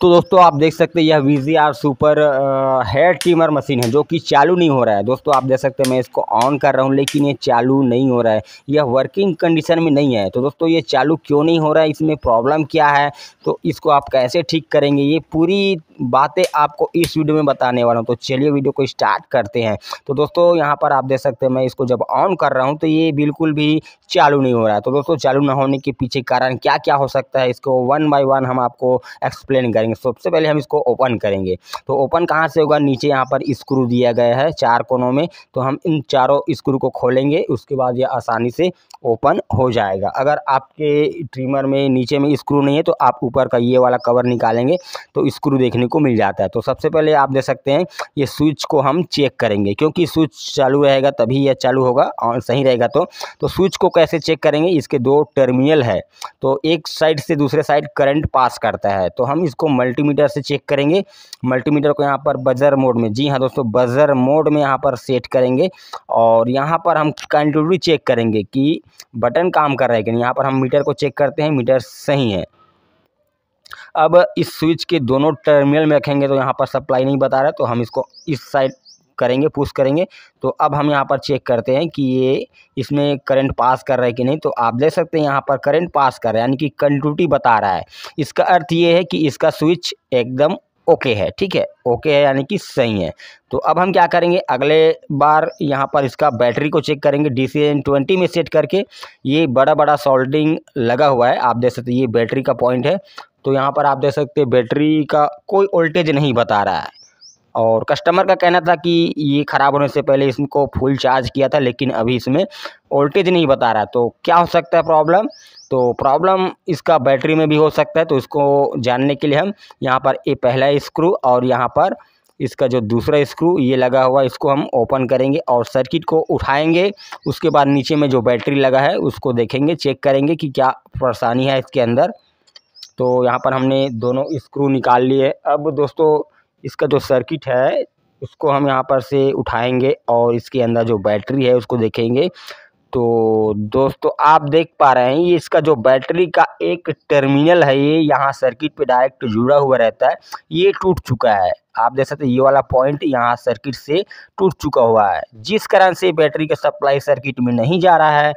तो दोस्तों आप देख सकते हैं यह V G R super hair trimmer machine है जो कि चालू नहीं हो रहा है दोस्तों आप देख सकते हैं मैं इसको ऑन कर रहा हूँ लेकिन ये चालू नहीं हो रहा है यह वर्किंग कंडीशन में नहीं है तो दोस्तों ये चालू क्यों नहीं हो रहा है इसमें प्रॉब्लम क्या है तो इसको आप कैसे ठीक करेंगे ये पूरी बातें आपको इस वीडियो में बताने वाला हूँ तो चलिए वीडियो को स्टार्ट करते हैं तो दोस्तों यहाँ पर आप देख सकते हैं मैं इसको जब ऑन कर रहा हूँ तो ये बिल्कुल भी चालू नहीं हो रहा है तो दोस्तों चालू ना होने के पीछे कारण क्या क्या हो सकता है इसको वन बाई वन हम आपको एक्सप्लेन करेंगे करेंगे सबसे पहले हम इसको ओपन करेंगे तो ओपन कहाँ से होगा नीचे यहाँ पर स्क्रू दिया गया है चार कोनों में तो हम इन चारों स्क्रू को खोलेंगे उसके बाद ये आसानी से ओपन हो जाएगा अगर आपके ट्रिमर में नीचे में स्क्रू नहीं है तो आप ऊपर का ये वाला कवर निकालेंगे तो स्क्रू देखने को मिल जाता है तो सबसे पहले आप देख सकते हैं ये स्विच को हम चेक करेंगे क्योंकि स्विच चालू रहेगा तभी यह चालू होगा और सही रहेगा तो तो स्विच को कैसे चेक करेंगे इसके दो टर्मिनल है तो एक साइड से दूसरे साइड करंट पास करता है तो हम इसको मल्टीमीटर से चेक करेंगे मल्टीमीटर को यहाँ पर बजर मोड में जी हाँ दोस्तों बजर मोड में यहाँ पर सेट करेंगे और यहाँ पर हम कंटिन्यूटी चेक करेंगे कि बटन काम कर रहा है कि नहीं यहाँ पर हम मीटर को चेक करते हैं मीटर सही है अब इस स्विच के दोनों टर्मिनल में रखेंगे तो यहाँ पर सप्लाई नहीं बता रहा है तो हम इसको इस साइड करेंगे पुश करेंगे तो अब हम यहाँ पर चेक करते हैं कि ये इसमें करंट पास कर रहा है कि नहीं तो आप देख सकते हैं यहाँ पर करंट पास कर रहा है यानी कि कंटूटी बता रहा है इसका अर्थ ये है कि इसका स्विच एकदम ओके है ठीक है ओके है यानी कि सही है तो अब हम क्या करेंगे अगले बार यहाँ पर इसका बैटरी को चेक करेंगे डी सी एन ट्वेंटी में सेट करके ये बड़ा बड़ा सोल्डिंग लगा हुआ है आप देख सकते ये बैटरी का पॉइंट है तो यहाँ पर आप देख सकते हैं बैटरी का कोई वोल्टेज नहीं बता रहा है और कस्टमर का कहना था कि ये ख़राब होने से पहले इसको फुल चार्ज किया था लेकिन अभी इसमें वोल्टेज नहीं बता रहा तो क्या हो सकता है प्रॉब्लम तो प्रॉब्लम इसका बैटरी में भी हो सकता है तो इसको जानने के लिए हम यहाँ पर ये पहला स्क्रू और यहाँ पर इसका जो दूसरा स्क्रू ये लगा हुआ इसको हम ओपन करेंगे और सर्किट को उठाएंगे उसके बाद नीचे में जो बैटरी लगा है उसको देखेंगे चेक करेंगे कि क्या परेशानी है इसके अंदर तो यहाँ पर हमने दोनों स्क्रू निकाल लिए अब दोस्तों इसका जो सर्किट है उसको हम यहाँ पर से उठाएंगे और इसके अंदर जो बैटरी है उसको देखेंगे तो दोस्तों आप देख पा रहे हैं ये इसका जो बैटरी का एक टर्मिनल है ये यहाँ सर्किट पे डायरेक्ट जुड़ा हुआ रहता है ये टूट चुका है आप देख सकते हैं ये वाला पॉइंट यहाँ सर्किट से टूट चुका हुआ है जिस कारण से बैटरी का सप्लाई सर्किट में नहीं जा रहा है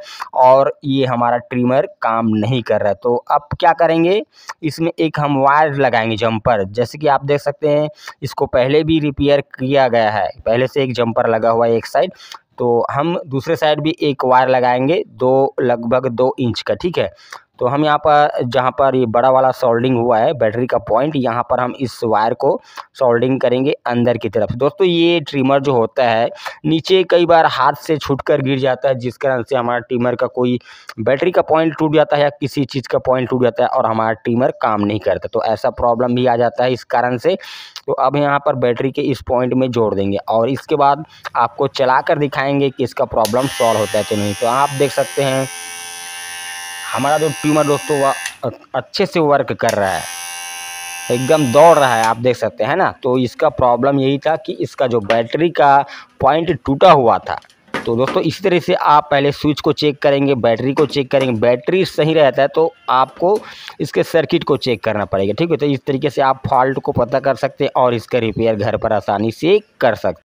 और ये हमारा ट्रिमर काम नहीं कर रहा है तो अब क्या करेंगे इसमें एक हम वायर लगाएंगे जंपर जैसे कि आप देख सकते हैं इसको पहले भी रिपेयर किया गया है पहले से एक जंपर लगा हुआ है एक साइड तो हम दूसरे साइड भी एक वायर लगाएंगे दो लगभग दो इंच का ठीक है तो हम यहाँ पर जहाँ पर ये बड़ा वाला सोल्डिंग हुआ है बैटरी का पॉइंट यहाँ पर हम इस वायर को सोल्डिंग करेंगे अंदर की तरफ दोस्तों ये ट्रिमर जो होता है नीचे कई बार हाथ से छूट कर गिर जाता है जिस कारण से हमारा ट्रिमर का कोई बैटरी का पॉइंट टूट जाता है या किसी चीज़ का पॉइंट टूट जाता है और हमारा ट्रिमर काम नहीं करता तो ऐसा प्रॉब्लम भी आ जाता है इस कारण से तो अब यहाँ पर बैटरी के इस पॉइंट में जोड़ देंगे और इसके बाद आपको चला कर दिखाएंगे कि इसका प्रॉब्लम सॉल्व होता है कि नहीं तो आप देख सकते हैं हमारा जो ट्यूमर दोस्तों वह अच्छे से वर्क कर रहा है एकदम दौड़ रहा है आप देख सकते हैं ना तो इसका प्रॉब्लम यही था कि इसका जो बैटरी का पॉइंट टूटा हुआ था तो दोस्तों इसी तरह से आप पहले स्विच को चेक करेंगे बैटरी को चेक करेंगे बैटरी सही रहता है तो आपको इसके सर्किट को चेक करना पड़ेगा ठीक है तो इस तरीके से आप फॉल्ट को पता कर सकते हैं और इसका रिपेयर घर पर आसानी से कर सकते